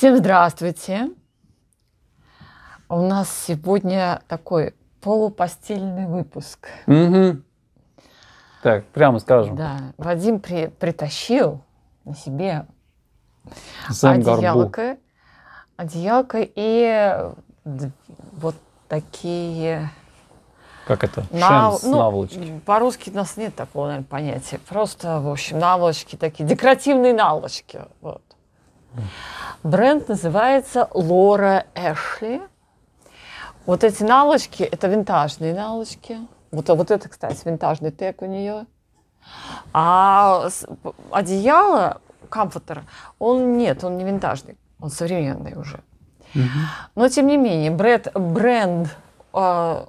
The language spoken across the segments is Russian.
Всем здравствуйте! У нас сегодня такой полупостельный выпуск. Угу. Так, прямо скажем. Да, Вадим при, притащил на себе Сам одеялко, одеялко и вот такие... Как это? На... Шенс, ну, наволочки. По-русски у нас нет такого, наверное, понятия. Просто, в общем, наволочки такие, декоративные наволочки. Вот Бренд называется Лора Эшли. Вот эти наволочки, это винтажные наволочки. Вот, а вот это, кстати, винтажный тег у нее. А одеяло, комфортер, он нет, он не винтажный, он современный уже. Угу. Но, тем не менее, бренд, бренд э,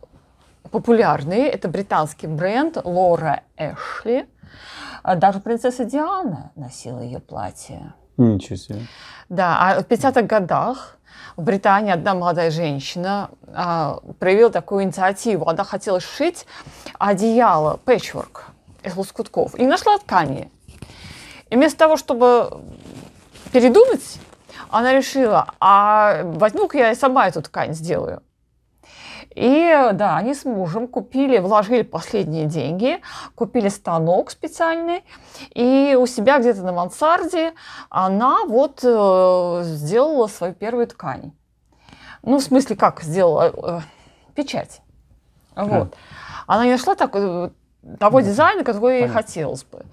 популярный, это британский бренд Лора Эшли. А даже принцесса Диана носила ее платье. Ничего себе. Да, а в 50-х годах в Британии одна молодая женщина а, проявила такую инициативу. Она хотела сшить одеяло, пэтчворк из лоскутков, и нашла ткани. И вместо того, чтобы передумать, она решила, а возьму-ка я и сама эту ткань сделаю. И да, они с мужем купили, вложили последние деньги, купили станок специальный, и у себя где-то на мансарде она вот э, сделала свою первую ткань. Ну, в смысле, как сделала? Э, печать. Вот. Она не нашла так, э, того дизайна, который ей хотелось бы.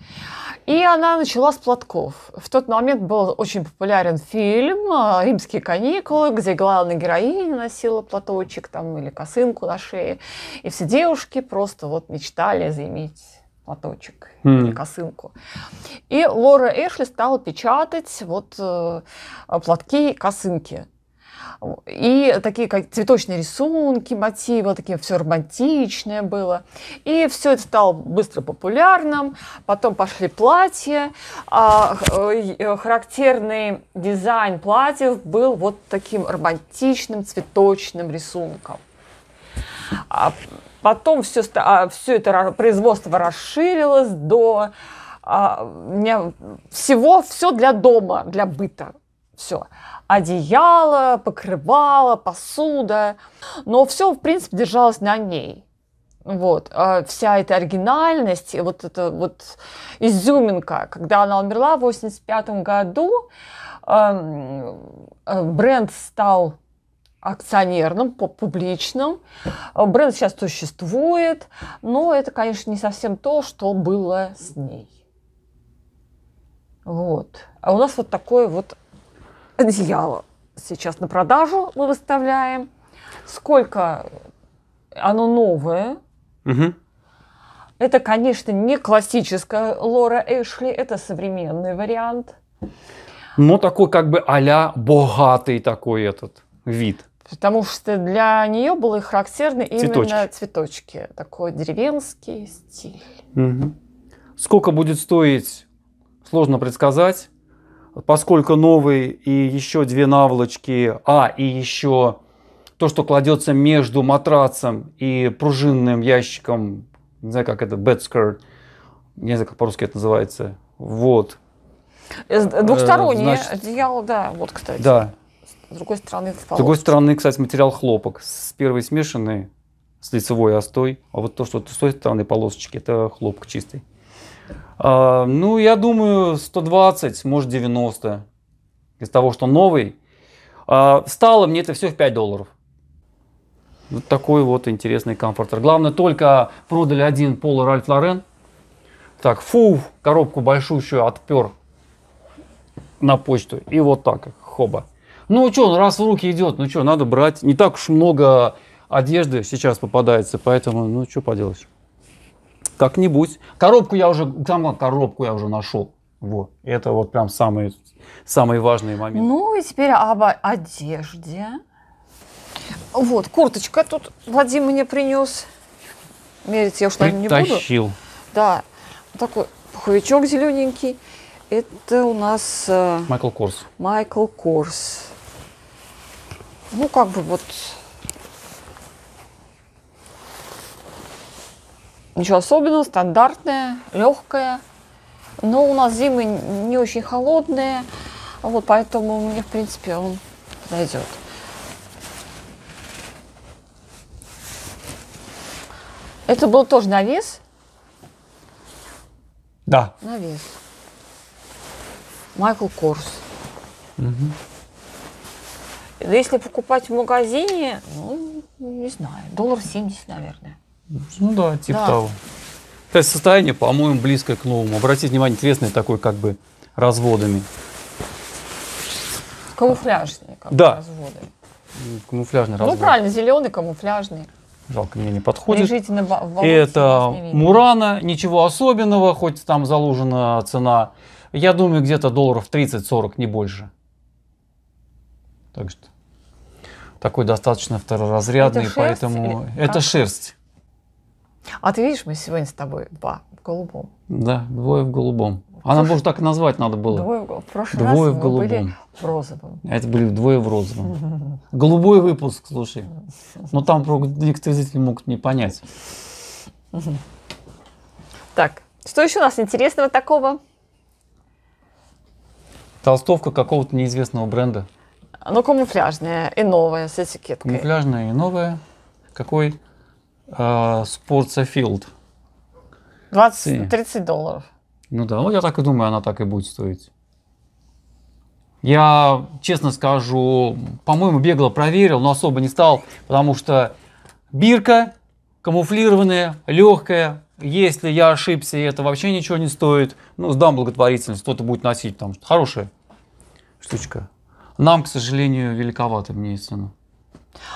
И она начала с платков. В тот момент был очень популярен фильм э, «Римские каникулы», где главная героиня носила платочек там, или косынку на шее. И все девушки просто вот мечтали заиметь платочек mm. или хм. косынку. И Лора Эшли стала печатать вот э, платки и косынки. И такие как цветочные рисунки, мотивы, такие все романтичное было. И все это стало быстро популярным. Потом пошли платья. А, э, э, характерный дизайн платьев был вот таким романтичным цветочным рисунком. а Потом все, а все это производство расширилось до а, всего, все для дома, для быта все. Одеяло, покрывало, посуда. Но все, в принципе, держалось на ней. Вот. А вся эта оригинальность, вот эта вот изюминка, когда она умерла в 85 году, эм, э, бренд стал акционерным, публичным. Э, бренд сейчас существует, но это, конечно, не совсем то, что было с ней. Вот. А у нас вот такой вот одеяло сейчас на продажу мы выставляем. Сколько оно новое. Угу. Это, конечно, не классическая Лора Эшли, это современный вариант. Но такой как бы а богатый такой этот вид. Потому что для нее было характерны цветочки. именно цветочки. Такой деревенский стиль. Угу. Сколько будет стоить, сложно предсказать поскольку новый и еще две наволочки, а и еще то, что кладется между матрацем и пружинным ящиком, не знаю, как это, bedskirt, не знаю, как по-русски это называется, вот. Э, э, двухсторонний э, Значит, одеяло, да, вот, кстати. Да. С другой стороны, С другой стороны, кстати, материал хлопок. С первой смешанный, с лицевой остой, а, а вот то, что с той стороны полосочки, это хлопок чистый. А, ну, я думаю, 120, может 90 из того, что новый. А, стало мне это все в 5 долларов. Вот такой вот интересный комфортер. Главное, только продали один Пола Ральф Лорен. Так, фу, коробку большущую отпер на почту. И вот так, хоба. Ну что, ну раз в руки идет, ну что, надо брать. Не так уж много одежды сейчас попадается, поэтому, ну что поделать. Как-нибудь. Коробку я уже, там, коробку я уже нашел. Вот. Это вот прям самые, самые важные моменты. Ну и теперь об одежде. Вот, курточка тут Владимир мне принес. Мерить я уж, наверное, не буду. Притащил. Да. Вот такой пуховичок зелененький. Это у нас... Э, Майкл Корс. Майкл Корс. Ну, как бы вот Ничего особенного, стандартная, легкая. Но у нас зимы не очень холодные, вот поэтому мне, в принципе, он подойдет. Это был тоже навес? Да. Навес. Майкл Корс. Угу. Если покупать в магазине, ну, не знаю, доллар 70, наверное. Ну да, типа да. того. То есть состояние, по-моему, близкое к новому. Обратите внимание, интересный такой как бы разводами. Камуфляжный как да. разводы. Камуфляжный развод. Ну правильно, зеленый камуфляжный. Жалко, мне не подходит. Лежите на волосы, Это Мурана, ничего особенного, хоть там заложена цена. Я думаю, где-то долларов 30-40, не больше. Так что такой достаточно второразрядный, это шерсть поэтому или... это шерсть. А ты видишь, мы сегодня с тобой два в голубом. Да, двое в голубом. А нам может так назвать надо было. Двое в голубом. В прошлый двое раз в голубом. были в розовом. А это были двое в розовом. Голубой выпуск, слушай. Но там некоторые зрители могут не понять. Так, что еще у нас интересного такого? Толстовка какого-то неизвестного бренда. Ну, камуфляжная и новая с этикеткой. Камуфляжная и новая. Какой? А, Sportsafield. 20-30 долларов. Ну да, ну я так и думаю, она так и будет стоить. Я, честно скажу, по-моему, бегло проверил, но особо не стал, потому что бирка камуфлированная, легкая. Если я ошибся, это вообще ничего не стоит. Ну, сдам благотворительность, кто-то будет носить там. Хорошая штучка. Нам, к сожалению, великовато мне цена.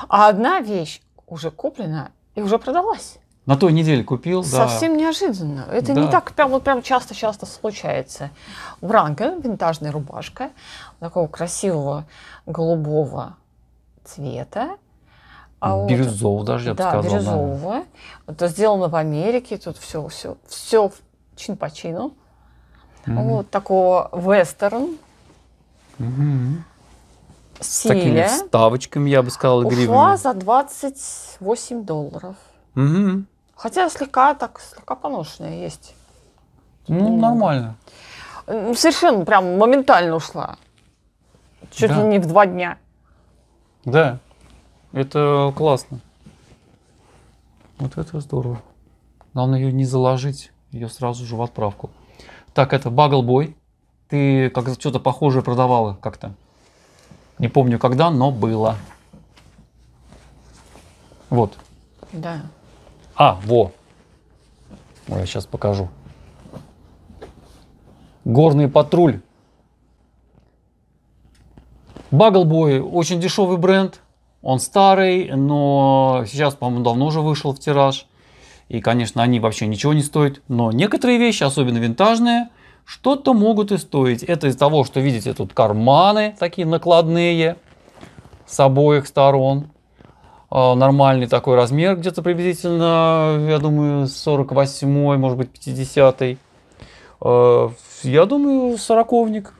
А одна вещь уже куплена и уже продалась. На той неделе купил, Совсем да. Совсем неожиданно. Это да. не так прям вот прям часто-часто случается. У Бранка винтажная рубашка такого красивого голубого цвета. А бирюзового вот, даже, я да, бы сказал. бирюзового. Да. Это сделано в Америке, тут все, все, все чин по чину. Mm-hmm. Вот такого вестерн. Mm-hmm с такими вставочками, я бы сказал, гривны. Ушла за 28 долларов. Угу. Хотя слегка так, слегка поношенная есть. Ну, Немного. нормально. Совершенно прям моментально ушла. Чуть да. ли не в два дня. Да, это классно. Вот это здорово. Главное ее не заложить, ее сразу же в отправку. Так, это Баглбой. Ты как то что-то похожее продавала как-то. Не помню когда, но было. Вот. Да. А, во. Ой, я сейчас покажу. Горный патруль. Баглбой очень дешевый бренд. Он старый, но сейчас, по-моему, давно уже вышел в тираж. И, конечно, они вообще ничего не стоят. Но некоторые вещи, особенно винтажные, что-то могут и стоить. Это из того, что видите, тут карманы такие накладные с обоих сторон. А, нормальный такой размер, где-то приблизительно, я думаю, 48 может быть, 50 -й. А, я думаю, сороковник.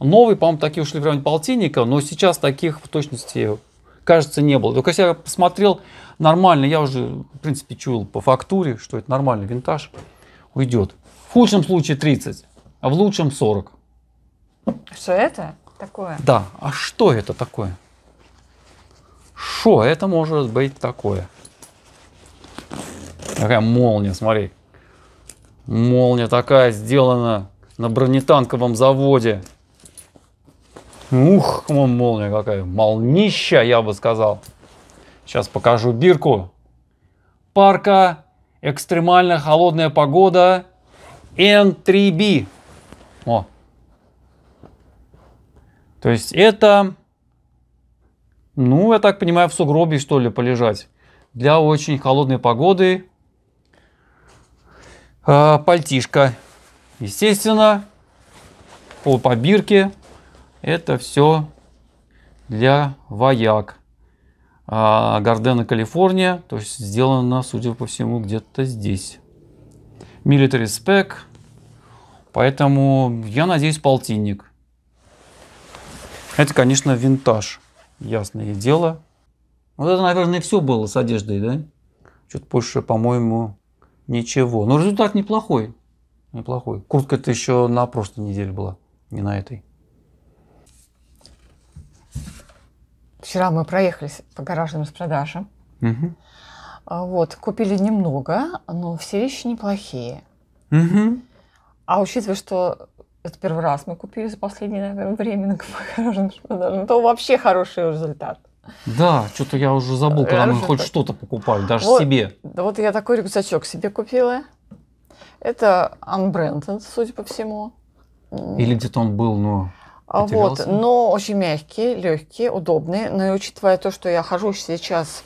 Новый, по-моему, такие ушли в полтинника, но сейчас таких в точности, кажется, не было. Только если я посмотрел нормально, я уже, в принципе, чуял по фактуре, что это нормальный винтаж, уйдет. В худшем случае 30 а в лучшем 40. Что это такое? Да, а что это такое? Что это может быть такое? Такая молния, смотри. Молния такая сделана на бронетанковом заводе. Ух, молния какая. Молнища, я бы сказал. Сейчас покажу бирку. Парка, экстремально холодная погода, N3B. О. То есть это, ну, я так понимаю, в сугробе, что ли, полежать. Для очень холодной погоды э, пальтишка. Естественно, пол побирки. Это все для вояк. А Гардена, Калифорния. То есть сделано, судя по всему, где-то здесь. Military Spec. Поэтому я надеюсь полтинник. Это, конечно, винтаж. Ясное дело. Вот это, наверное, все было с одеждой, да? Что-то больше, по-моему, ничего. Но результат неплохой. Неплохой. Куртка-то еще на прошлой неделе была, не на этой. Вчера мы проехались по гаражным с распродажам. Угу. Вот, купили немного, но все вещи неплохие. Угу. А учитывая, что это первый раз мы купили за последнее, наверное, время на Копенгагене, ну, то вообще хороший результат. Да, что-то я уже забыл, когда мы хоть что-то покупали, даже вот, себе. Да вот я такой рюкзачок себе купила. Это unbranded, судя по всему. Или где-то он был, но а Вот, но очень мягкие, легкие, удобные. Но и учитывая то, что я хожу сейчас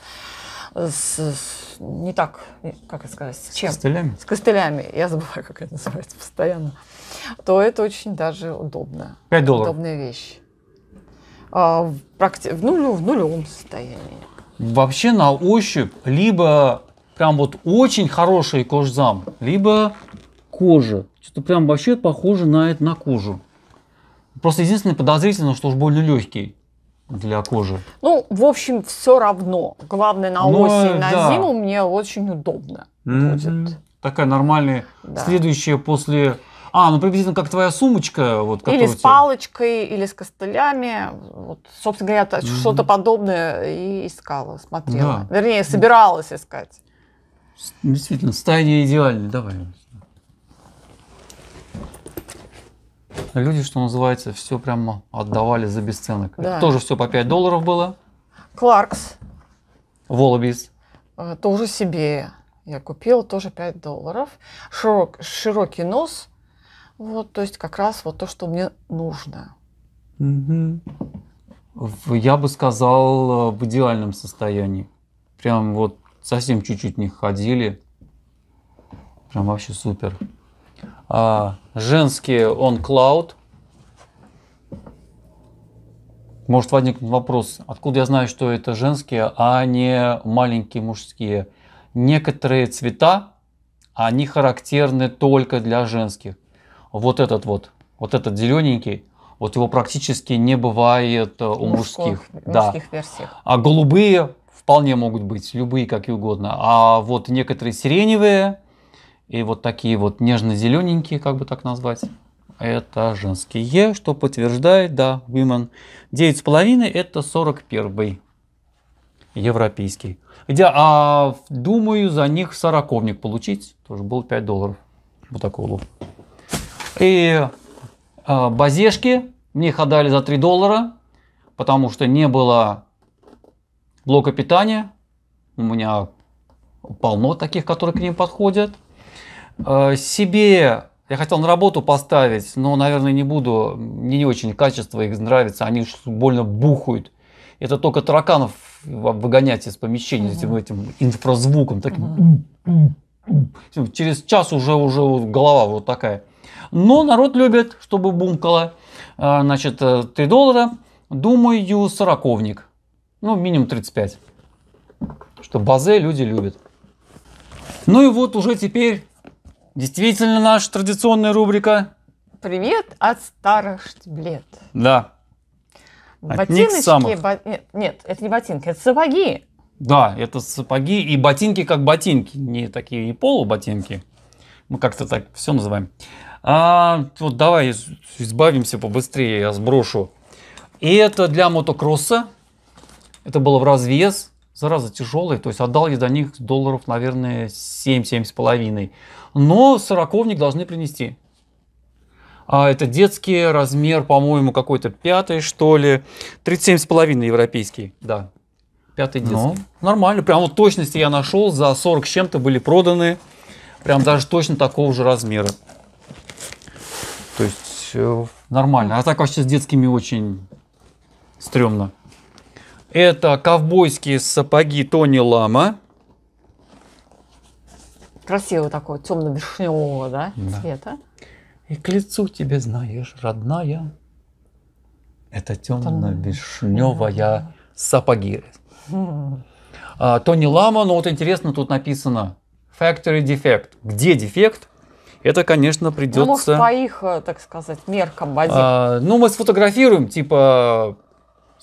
с, с не так, как это сказать, с чем? С костылями? С костылями. Я забываю, как это называется постоянно. То это очень даже удобно. 5 долларов. Удобная вещь. А, в, практи... в, нулю, в нулевом состоянии. Вообще на ощупь либо прям вот очень хороший кожзам, либо кожа. Что-то прям вообще похоже на это на кожу. Просто единственное подозрительно, что уж больно легкий для кожи? Ну, в общем, все равно. Главное, на Но, ну, осень, на да. зиму мне очень удобно mm-hmm. будет. Такая нормальная. Да. Следующая после... А, ну приблизительно как твоя сумочка. Вот, или с тебя... палочкой, или с костылями. Вот, собственно говоря, mm-hmm. что-то подобное и искала, смотрела. Да. Вернее, собиралась искать. Действительно, стадия идеальная. Давай. Люди, что называется, все прямо отдавали за бесценок. Да. тоже все по 5 долларов было. Кларкс. Волобис. Тоже себе я купила, тоже 5 долларов. Широк, широкий нос. Вот, то есть как раз вот то, что мне нужно. Угу. Я бы сказал, в идеальном состоянии. Прям вот совсем чуть-чуть не ходили. Прям вообще супер. А, женские on cloud. Может возникнуть вопрос, откуда я знаю, что это женские, а не маленькие мужские. Некоторые цвета, они характерны только для женских. Вот этот вот, вот этот зелененький, вот его практически не бывает э, у мужских. мужских да. версиях. А голубые вполне могут быть, любые, как и угодно. А вот некоторые сиреневые, и вот такие вот нежно-зелененькие, как бы так назвать, это женские, что подтверждает, да, women. 9,5 это 41 европейский. Хотя, а думаю, за них сороковник получить, тоже был 5 долларов. Вот такой улов. И а, базешки мне их отдали за 3 доллара, потому что не было блока питания. У меня полно таких, которые к ним подходят. Э, себе я хотел на работу поставить, но, наверное, не буду. Мне не очень качество их нравится, они уж больно бухают. Это только тараканов выгонять из помещения угу. этим, этим инфразвуком. Таким. Угу. Через час уже, уже голова вот такая. Но народ любит, чтобы бумкало. Э, значит, 3 э, доллара. Думаю, сороковник. Ну, минимум 35. Что базе люди любят. Ну и вот уже теперь Действительно наша традиционная рубрика. Привет от старых штиблет. Да. От Ботиночки, самых. Бо... Нет, нет, это не ботинки, это сапоги. Да, это сапоги и ботинки как ботинки, не такие не полуботинки. Мы как-то так все называем. А, вот давай избавимся побыстрее, я сброшу. И это для мотокросса. Это было в развес зараза тяжелый, то есть отдал я за них долларов, наверное, 7-7 с половиной. Но сороковник должны принести. А это детский размер, по-моему, какой-то пятый, что ли. 37,5 европейский, да. Пятый ну. детский. Ну, нормально, прям вот точности я нашел, за 40 с чем-то были проданы. Прям даже точно такого же размера. То есть э, нормально. А так вообще с детскими очень стрёмно. Это ковбойские сапоги Тони Лама. Красиво такое, темно-вишневого, да, да, цвета. И к лицу тебе знаешь, родная, это темно-вишневая Там... сапоги. Хм. А, Тони Лама, но ну вот интересно, тут написано Factory Defect. Где дефект? Это, конечно, придется... Ну, может, по их, э, так сказать, меркам, базе. А, ну, мы сфотографируем, типа,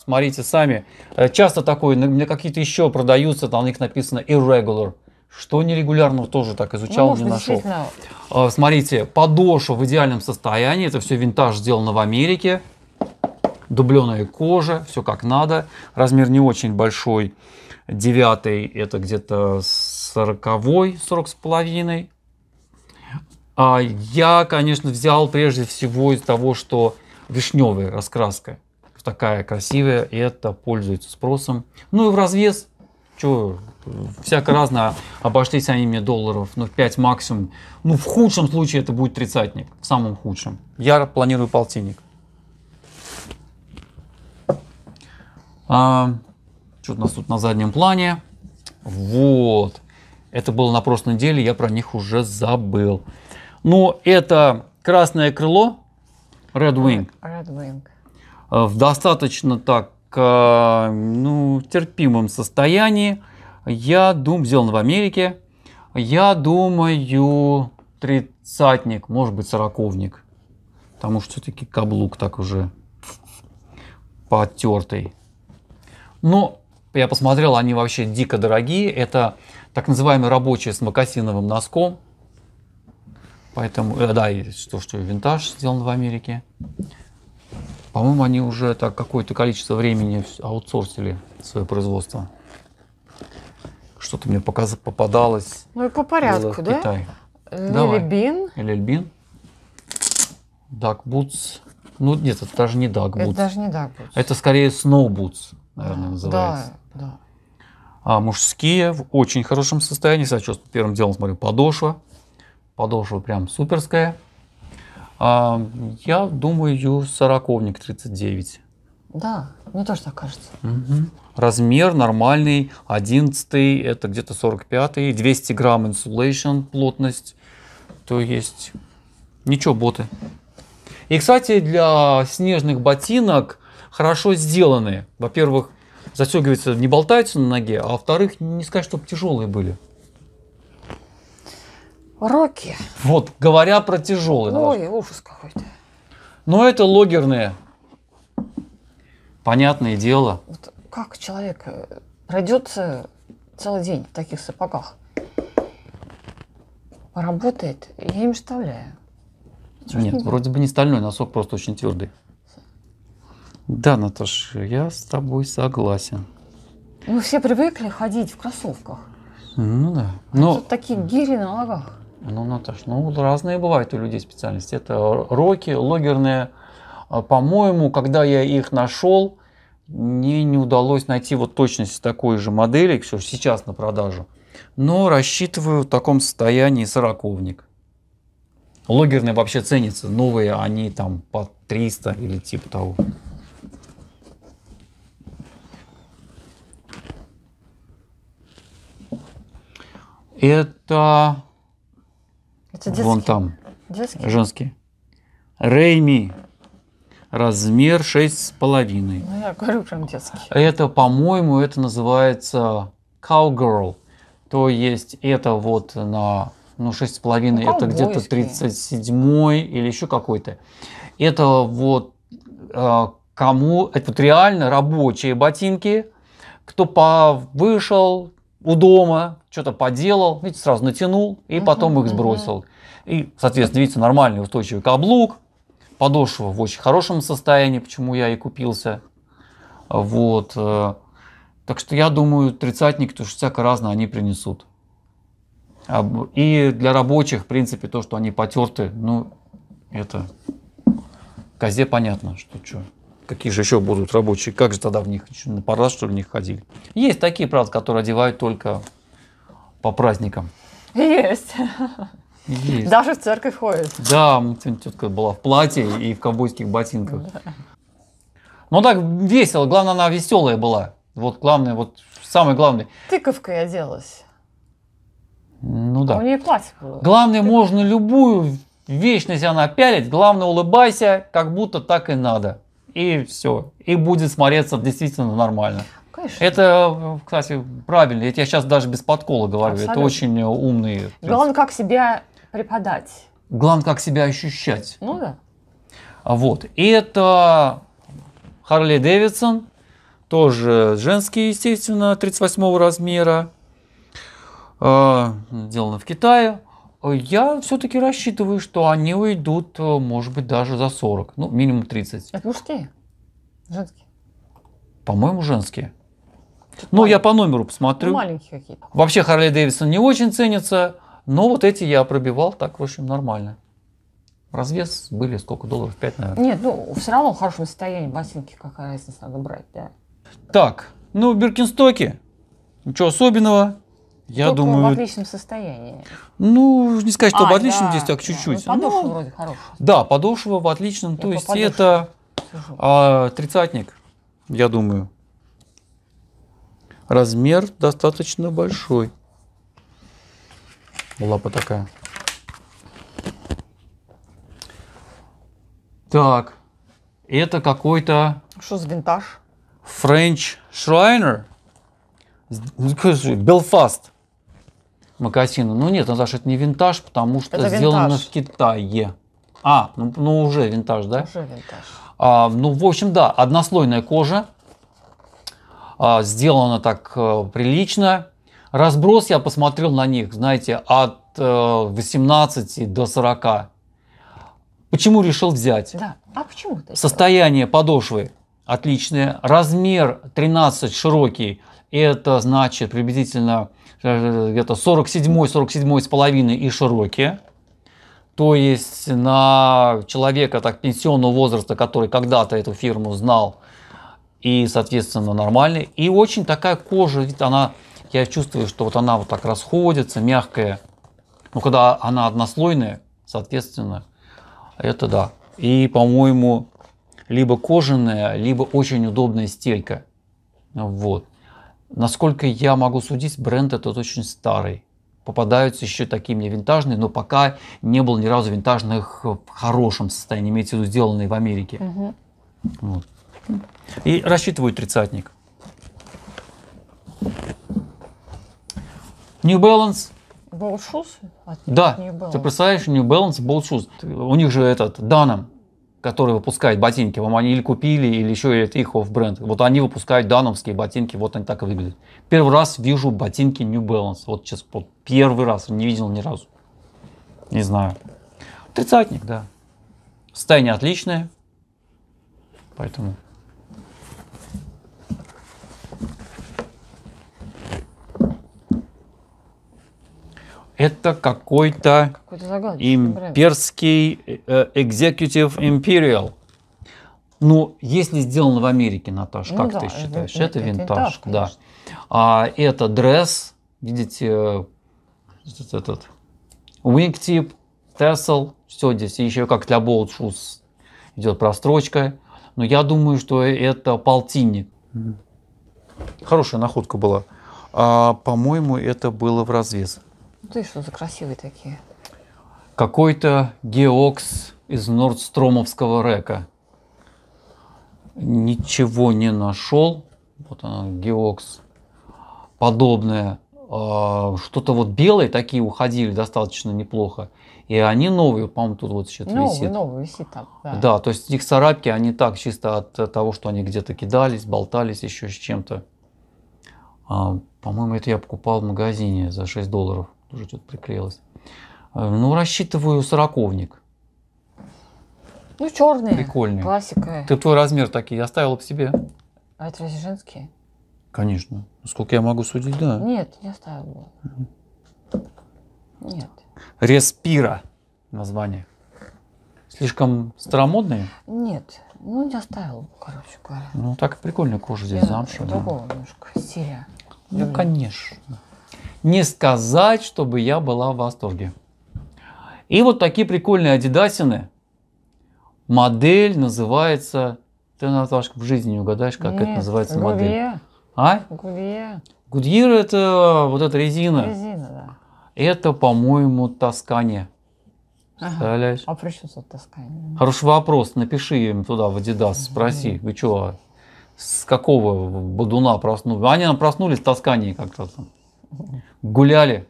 Смотрите сами. Э, часто такое, мне какие-то еще продаются, там на них написано irregular. Что нерегулярного тоже так изучал, ну, может, не нашел. Э, смотрите, подошва в идеальном состоянии. Это все винтаж сделано в Америке. Дубленая кожа, все как надо. Размер не очень большой. Девятый это где-то сороковой, сорок с половиной. А Я, конечно, взял прежде всего из того, что вишневая раскраска такая красивая, и это пользуется спросом. Ну и в развес, что, всяко разно обошлись они мне долларов, ну, 5 максимум. Ну, в худшем случае это будет тридцатник, в самом худшем. Я планирую полтинник. А, что у нас тут на заднем плане? Вот. Это было на прошлой неделе, я про них уже забыл. Но ну, это красное крыло, Red Wing. Red Wing. Э, в достаточно так, э, ну, терпимом состоянии. Я думаю, сделан в Америке. Я думаю, тридцатник, может быть, сороковник. Потому что все-таки каблук так уже потертый. Но я посмотрел, они вообще дико дорогие. Это так называемые рабочие с макасиновым носком. Поэтому, э, да, и то, что винтаж сделан в Америке. По-моему, они уже так какое-то количество времени аутсорсили свое производство. Что-то мне показ... попадалось. Ну и по порядку, да? Китай. Э, Лилибин. Лилибин. Дагбутс. Ну, нет, это даже не Дагбутс. Это даже не Дагбутс. Это скорее Сноубутс, наверное, называется. Да, да. А мужские в очень хорошем состоянии. Сочувствую. Первым делом смотрю подошва. Подошва прям суперская. А, я думаю, сороковник 39. Да, мне тоже так кажется. Угу. Размер нормальный, 11 это где-то 45 200 грамм insulation плотность, то есть ничего, боты. И, кстати, для снежных ботинок хорошо сделаны. Во-первых, застегивается, не болтается на ноге, а во-вторых, не сказать, чтобы тяжелые были. Рокки. Вот, говоря про тяжелый. Ой, наш... ужас какой-то. Но это логерные. Понятное дело. Вот как человек э, пройдется целый день в таких сапогах? Работает, я им вставляю. Что Нет, вроде бы не стальной носок, просто очень твердый. Да, Наташ, я с тобой согласен. Мы все привыкли ходить в кроссовках. Ну да. А но... тут такие гири на ногах. Ну, Наташ, ну разные бывают у людей специальности. Это роки, логерные. А, по-моему, когда я их нашел, мне не удалось найти вот точность такой же модели, все сейчас на продажу. Но рассчитываю в таком состоянии сороковник. Логерные вообще ценятся, новые они там по 300 или типа того. Это это детский. Вон там. Детский? Женский. Рейми. Размер 6,5. Ну, я говорю, прям детский. Это, по-моему, это называется cowgirl. То есть это вот на ну, 6,5, ну, это где-то 37 или еще какой-то. Это вот а, кому, это вот реально рабочие ботинки, кто повышел, у дома, что-то поделал, видите, сразу натянул и потом их сбросил. И, соответственно, видите, нормальный устойчивый каблук, подошва в очень хорошем состоянии, почему я и купился. Вот. Э, так что я думаю, тридцатник, то что всяко разное они принесут. И для рабочих, в принципе, то, что они потерты, ну, это козе понятно, что что какие же еще будут рабочие, как же тогда в них, на парад, что ли, в них ходили? Есть такие, правда, которые одевают только по праздникам. Есть. Есть. Даже в церковь ходят. Да, тетка была в платье и в ковбойских ботинках. Ну так весело, главное, она веселая была. Вот главное, вот самое главное. Тыковкой оделась. Ну да. А у нее платье было. Главное, Тыковка. можно любую вещь на себя напялить, главное, улыбайся, как будто так и надо и все. И будет смотреться действительно нормально. Конечно. Это, кстати, правильно. Я тебе сейчас даже без подкола говорю. Абсолютно. Это очень э, умные. Главное, как себя преподать. Главное, как себя ощущать. Ну да. А вот. И это Харли Дэвидсон, тоже женский, естественно, 38 размера. Сделано а, в Китае. Э, я все-таки рассчитываю, что они уйдут, э, может быть, даже за 40, ну, минимум 30. Это мужские? Женские? По-моему, женские. Типа ну, я по номеру посмотрю. Ну, маленькие какие-то. Вообще, Харли Дэвидсон не очень ценится, но вот эти я пробивал так, в общем, нормально. Развес были сколько долларов? 5, наверное. Нет, ну, все равно в хорошем состоянии ботинки, какая разница, надо брать, да. Так, ну, Биркинстоки, ничего особенного. Я Только думаю, в отличном состоянии. Ну, не сказать, что а, об отличном да, здесь, так чуть-чуть. Да, ну, подошва ну, вроде хорошая. Да, подошва в отличном. Я то есть это а, тридцатник, я думаю. Размер достаточно большой. Лапа такая. Так, это какой-то... Что за винтаж? French Шрайнер. Ну, Белфаст. Макасина. Ну нет, Наташа, это не винтаж, потому что это сделано винтаж. в Китае. А, ну, ну уже винтаж, да? Уже винтаж. А, ну, в общем, да, однослойная кожа. А, сделано так а, прилично. Разброс я посмотрел на них, знаете, от э, а, 18 до 40. Почему решил взять? Да, а почему? Состояние подошвы отличное. Размер 13 широкий это значит приблизительно э, где-то 47-47 с половиной и широкие. То есть на человека так пенсионного возраста, который когда-то эту фирму знал, и, соответственно, нормальный. И очень такая кожа, ведь она, я чувствую, что вот она вот так расходится, мягкая. Ну, когда она однослойная, соответственно, это да. И, по-моему, либо кожаная, либо очень удобная стелька. Вот. Насколько я могу судить, бренд этот очень старый. Попадаются еще такие мне винтажные, но пока не было ни разу винтажных в хорошем состоянии, имеется в виду сделанные в Америке. Угу. Вот. И рассчитываю тридцатник. New Balance. Ball shoes? А да, New Balance. ты представляешь, New Balance, Ball shoes. У них же этот, Даном, которые выпускают ботинки, вам они или купили, или еще это их офф-бренд. Вот они выпускают дановские ботинки, вот они так и выглядят. Первый раз вижу ботинки New Balance. Вот сейчас вот первый раз, не видел ни разу. Не знаю. Тридцатник, да. Состояние отличное, поэтому это какой-то какой имперский э, executive imperial. Ну, если сделано в Америке, Наташа, ну, как да, ты считаешь? Вин, это винтаж, винтаж да. А это дресс, видите, этот, wingtip, tassel, все здесь. Еще как для bolt shoes идет прострочка. Но я думаю, что это полтинник. Хорошая находка была. А, по-моему, это было в развес. Ну Ты что за красивые такие? Какой-то геокс из Нордстромовского река. Ничего не нашел. Вот она, геокс. Подобное. А, что-то вот белые такие уходили достаточно неплохо. И они новые, по-моему, тут вот сейчас новые, висит. Новые висит там, да. Да, то есть их царапки, они так чисто от того, что они где-то кидались, болтались еще с чем-то. А, по-моему, это я покупал в магазине за 6 долларов уже что-то приклеилось. Э, ну, рассчитываю сороковник. Ну, черные. Прикольные. Классика. Ты твой размер такие оставила бы себе. А это разве женские? Конечно. Ну, сколько я могу судить, да. Нет, не оставила. Угу. Нет. Респира название. Слишком старомодные? Нет. Ну, не оставил, короче говоря. Ну, так прикольная кожа здесь, я замша. Другого да. немножко, серия. Ну, конечно не сказать, чтобы я была в восторге. И вот такие прикольные адидасины. Модель называется... Ты, Наташка, в жизни не угадаешь, как Нет, это называется Гудье. модель. А? Гудье. Гудьер – это вот эта резина. Резина, да. Это, по-моему, Тоскане. Ага. А при чем тут Тоскания? Хороший вопрос. Напиши им туда, в Адидас, спроси. Вы чего, с какого бодуна проснулись? Они проснулись в Тоскании как-то там гуляли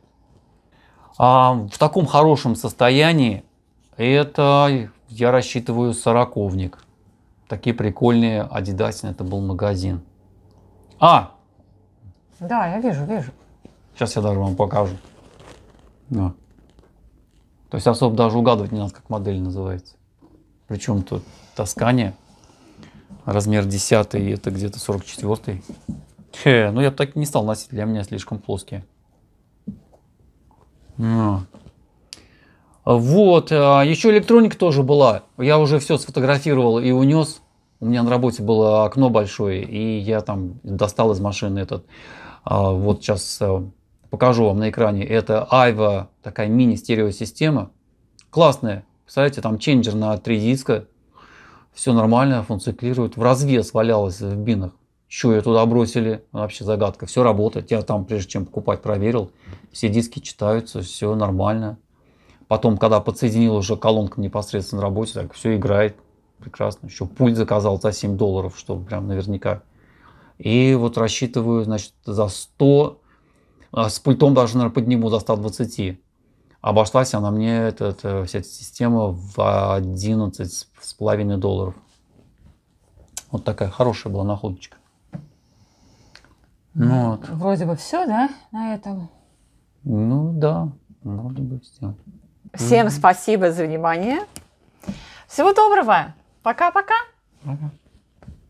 а, в таком хорошем состоянии. Это, я рассчитываю, сороковник. Такие прикольные Адидасин, это был магазин. А! Да, я вижу, вижу. Сейчас я даже вам покажу. Да. То есть особо даже угадывать не надо, как модель называется. Причем тут Тоскания, размер 10, это где-то 44. -й. Хе, ну я бы так не стал носить, для меня слишком плоские. А. Вот, а, еще электроника тоже была. Я уже все сфотографировал и унес. У меня на работе было окно большое, и я там достал из машины этот. А, вот сейчас а, покажу вам на экране. Это Айва, такая мини-стереосистема. Классная. Представляете, там ченджер на три диска. Все нормально, функционирует. В развес валялось в бинах что ее туда бросили, вообще загадка. Все работает, я там, прежде чем покупать, проверил. Все диски читаются, все нормально. Потом, когда подсоединил уже колонку непосредственно на работе, так все играет прекрасно. Еще пульт заказал за 7 долларов, что прям наверняка. И вот рассчитываю, значит, за 100, а, с пультом даже, наверное, подниму до 120. Обошлась она мне, эта, э, вся эта система, в 11 с половиной долларов. Вот такая хорошая была находочка. Ну, вот. Вроде бы все, да, на этом? Ну да, вроде бы все. Всем mm спасибо за внимание. Всего доброго. Пока-пока. Пока. -пока. Пока.